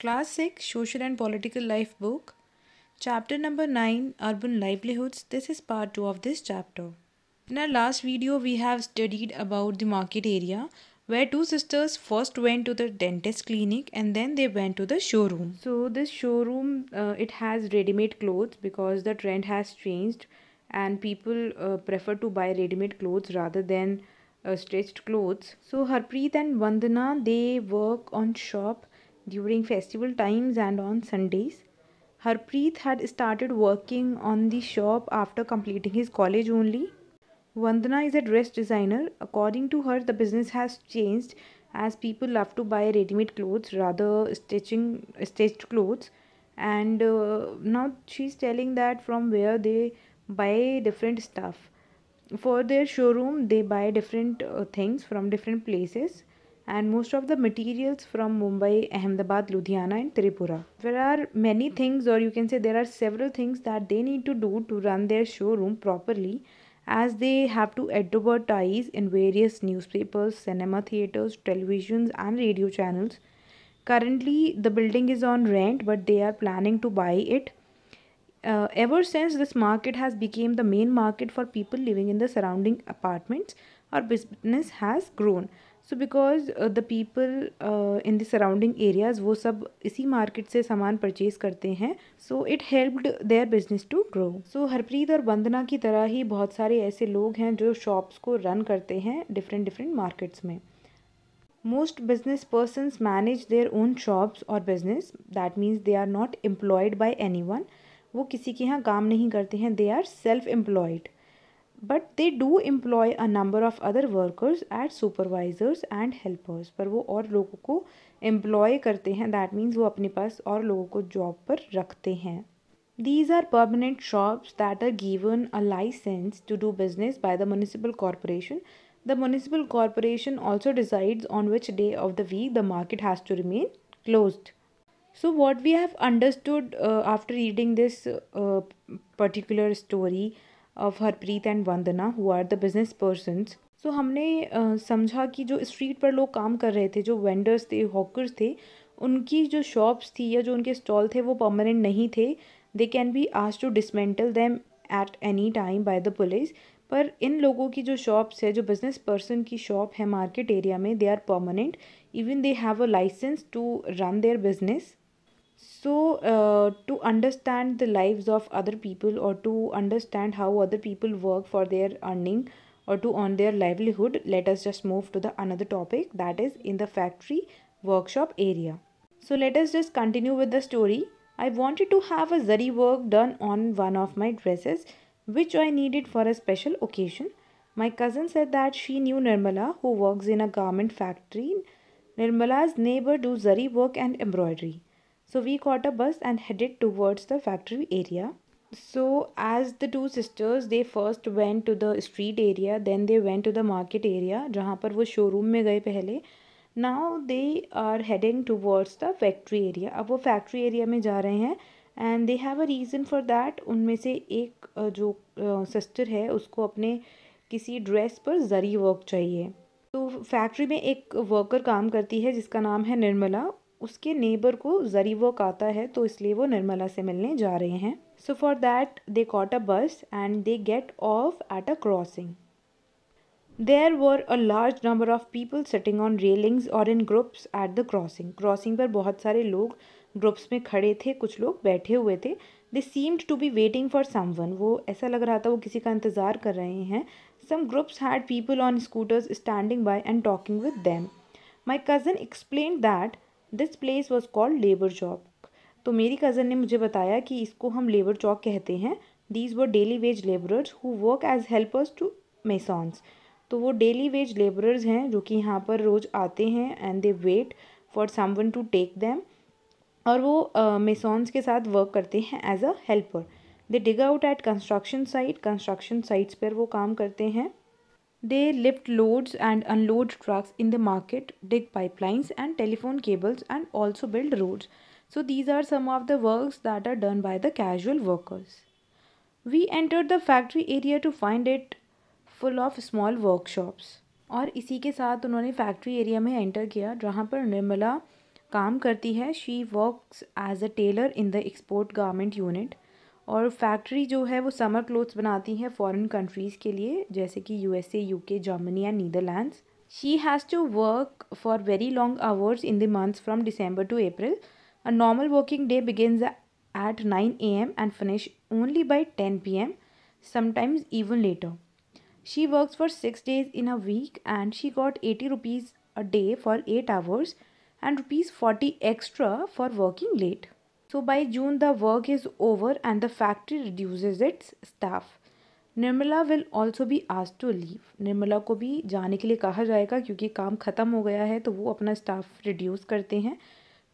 Class 6 Social and Political Life book, Chapter number 9 Urban Livelihoods. This is part 2 of this chapter. In our last video, we have studied about the market area where two sisters first went to the dentist clinic and then they went to the showroom. So this showroom, uh, it has ready-made clothes because the trend has changed and people uh, prefer to buy ready-made clothes rather than uh, stretched clothes. So Harpreet and Vandana, they work on shop during festival times and on Sundays. Harpreet had started working on the shop after completing his college only. Vandana is a dress designer. According to her, the business has changed as people love to buy ready-made clothes rather stitching stitched clothes and uh, now she's telling that from where they buy different stuff for their showroom they buy different uh, things from different places and most of the materials from Mumbai, Ahmedabad, Ludhiana and Tripura. There are many things or you can say there are several things that they need to do to run their showroom properly as they have to advertise in various newspapers, cinema theaters, televisions and radio channels. Currently the building is on rent but they are planning to buy it. Uh, ever since this market has become the main market for people living in the surrounding apartments, our business has grown. So because the people in the surrounding areas वो सब इसी market से सामान purchase करते हैं so it helped their business to grow so Harpreet और वंदना की तरह ही बहुत सारे ऐसे लोग हैं जो शॉप्स को रन करते हैं डिफरेंट डिफरेंट मार्केट्स में most business persons manage their own shops और business that means they are not employed by anyone वो किसी के यहाँ काम नहीं करते हैं they are self employed but they do employ a number of other workers at supervisors and helpers पर वो और लोगों को एम्प्लॉय करते हैं दैट मीन्स वो अपने पास और लोगों को जॉब पर रखते हैं These are permanent shops that are given a license to do business by the municipal corporation. The municipal corporation also decides on which day of the week the market has to remain closed. So, what we have understood uh, after reading this uh, particular story of Harpreet and Vandana who are the business persons so हमने uh, समझा कि जो street पर लोग काम कर रहे थे जो वेंडर्स थे हॉकर्स थे उनकी जो शॉप्स थी या जो उनके स्टॉल थे वो परमानेंट नहीं थे दे कैन बी आज to dismantle them at any time by the police पर इन लोगों की जो शॉप्स है जो बिजनेस पर्सन की शॉप है मार्केट एरिया में they are permanent even they have a license to run their business so uh, to understand the lives of other people or to understand how other people work for their earning or to earn their livelihood let us just move to the another topic that is in the factory workshop area so let us just continue with the story i wanted to have a zari work done on one of my dresses which i needed for a special occasion my cousin said that she knew nirmala who works in a garment factory nirmala's neighbor do zari work and embroidery So we caught a bus and headed towards the factory area. So as the two sisters they first went to the street area then they went to the market area जहाँ पर वो showroom में गए पहले now they are heading towards the factory area अब वो factory area में जा रहे हैं and they have a reason for that उनमें से एक जो सिस्टर है उसको अपने किसी ड्रेस पर जरी वर्क चाहिए तो फैक्ट्री में एक वर्कर काम करती है जिसका नाम है निर्मला उसके नेबर को जरी वर्क आता है तो इसलिए वो निर्मला से मिलने जा रहे हैं so for that they caught a bus and they get off at a crossing there were a large number of people sitting on railings और in groups at the crossing crossing पर बहुत सारे लोग ग्रुप्स में खड़े थे कुछ लोग बैठे हुए थे they seemed to be waiting for someone वो ऐसा लग रहा था वो किसी का इंतज़ार कर रहे हैं some groups had people on scooters standing by and talking with them my cousin explain that this place was called labour chowk तो मेरी कज़न ने मुझे बताया कि इसको हम लेबर चौक कहते हैं these were daily wage labourers who work as helpers to masons तो वो डेली वेज लेबरर्स हैं जो कि यहाँ पर रोज़ आते हैं and they wait for someone to take them और वो मेसॉन्स uh, के साथ वर्क करते हैं as a helper they dig out at construction site construction sites पर वो काम करते हैं They lift loads and unload trucks in the market, dig pipelines and telephone cables, and also build roads. So, these are some of the works that are done by the casual workers. We entered the factory area to find it full of small workshops. और इसी के साथ उन्होंने factory area में enter किया जहाँ पर निर्मला काम करती है she works as a tailor in the export garment unit और फैक्ट्री जो है वो समर क्लोथ्स बनाती हैं फॉरेन कंट्रीज़ के लिए जैसे कि U UK Germany and Netherlands she has to work for very long hours in the months from December to April a normal working day begin at nine A M and finish only by ten P M sometimes even later she work for six days in a week and she got eighty rupees a day for eight hours and rupees forty extra for working late So by June the work is over and the factory reduces its staff. Nirmala will also be आज to leave Nirmala को भी जाने के लिए कहा जाएगा क्योंकि काम ख़त्म हो गया है तो वो अपना स्टाफ रिड्यूस करते हैं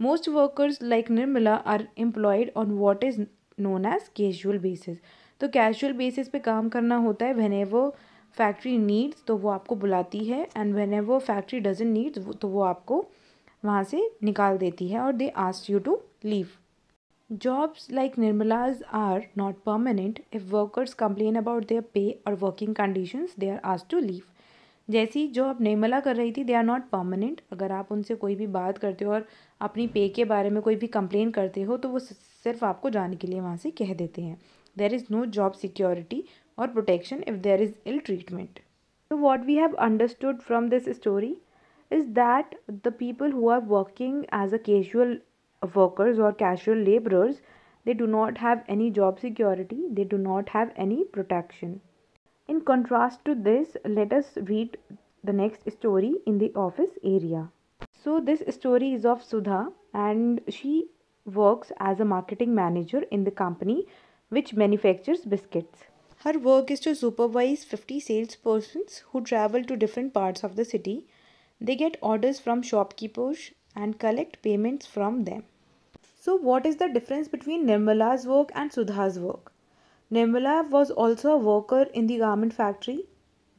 most workers like Nirmala are employed on what is known as casual basis तो कैजुअल बेसिस पे काम करना होता है वेन एवर फैक्ट्री नीड्स तो वो आपको बुलाती है and whenever factory doesn't needs तो वो आपको वहाँ से निकाल देती है और they ask you to leave Jobs like Nirmala's are not permanent. If workers complain about their pay or working conditions, they are asked to leave. जैसी आप निर्मला कर रही थी दे आर नॉट परमानेंट अगर आप उनसे कोई भी बात करते हो और अपनी पे के बारे में कोई भी कंप्लेन करते हो तो वो सिर्फ आपको जाने के लिए वहाँ से कह देते हैं there is no job security और protection if there is ill treatment तो what we have understood from this story is that the people who are working as a casual workers or casual laborers, they do not have any job security, they do not have any protection. In contrast to this, let us read the next story in the office area. So, this story is of Sudha, and she works as a marketing manager in the company which manufactures biscuits. Her work is to supervise 50 salespersons who travel to different parts of the city. They get orders from shopkeepers and collect payments from them. So, what is the difference between Nirmala's work and Sudha's work? Nirmala was also a worker in the garment factory,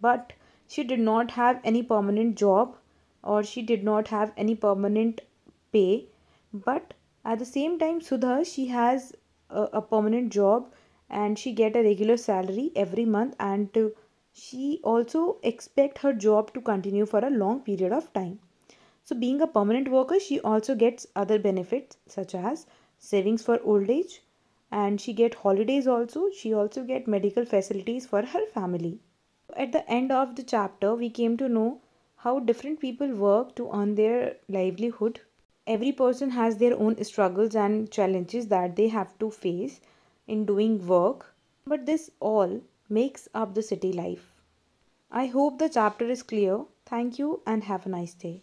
but she did not have any permanent job or she did not have any permanent pay. But at the same time, Sudha, she has a, a permanent job and she get a regular salary every month and she also expect her job to continue for a long period of time. So being a permanent worker, she also gets other benefits such as savings for old age and she get holidays also. She also get medical facilities for her family. At the end of the chapter, we came to know how different people work to earn their livelihood. Every person has their own struggles and challenges that they have to face in doing work, but this all makes up the city life. I hope the chapter is clear. Thank you and have a nice day.